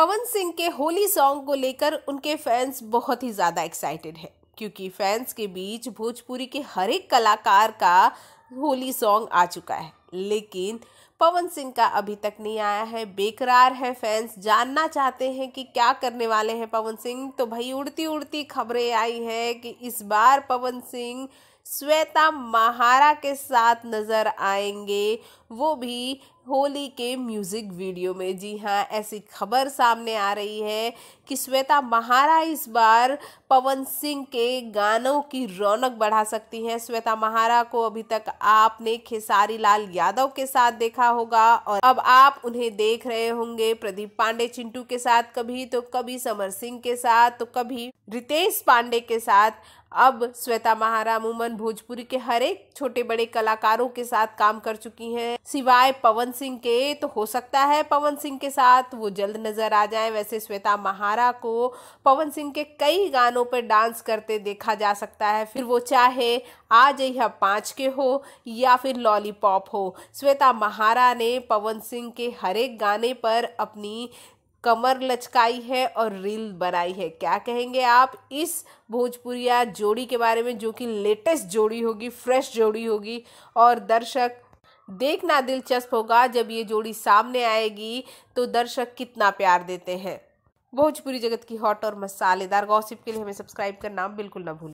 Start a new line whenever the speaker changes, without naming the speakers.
पवन सिंह के होली सॉन्ग को लेकर उनके फैंस बहुत ही ज़्यादा एक्साइटेड हैं क्योंकि फैंस के बीच भोजपुरी के हर एक कलाकार का होली सॉन्ग आ चुका है लेकिन पवन सिंह का अभी तक नहीं आया है बेकरार है फैंस जानना चाहते हैं कि क्या करने वाले हैं पवन सिंह तो भाई उड़ती उड़ती खबरें आई हैं कि इस बार पवन सिंह श्वेता महारा के साथ नज़र आएंगे वो भी होली के म्यूज़िक वीडियो में जी हाँ ऐसी खबर सामने आ रही है कि श्वेता महारा इस बार पवन सिंह के गानों की रौनक बढ़ा सकती हैं श्वेता महारा को अभी तक आपने खेसारी लाल यादव के साथ देखा होगा और अब आप उन्हें देख रहे होंगे प्रदीप पांडे चिंटू के साथ कभी तो कभी समर सिंह के साथ तो कभी रितेश पांडे के साथ अब श्वेता महारा अमूमन भोजपुरी के हर एक छोटे बड़े कलाकारों के साथ काम कर चुकी हैं सिवाय पवन सिंह के तो हो सकता है पवन सिंह के साथ वो जल्द नजर आ जाए वैसे श्वेता महारा को पवन सिंह के कई गानों पर डांस करते देखा जा सकता है फिर वो चाहे आज यह पाँच के हो या फिर लॉलीपॉप हो श्वेता महारा ने पवन सिंह के हर एक गाने पर अपनी कमर लचकाई है और रील बनाई है क्या कहेंगे आप इस भोजपुरिया जोड़ी के बारे में जो कि लेटेस्ट जोड़ी होगी फ्रेश जोड़ी होगी और दर्शक देखना दिलचस्प होगा जब ये जोड़ी सामने आएगी तो दर्शक कितना प्यार देते हैं भोजपुरी जगत की हॉट और मसालेदार गॉसिप के लिए हमें सब्सक्राइब करना बिल्कुल ना भूलें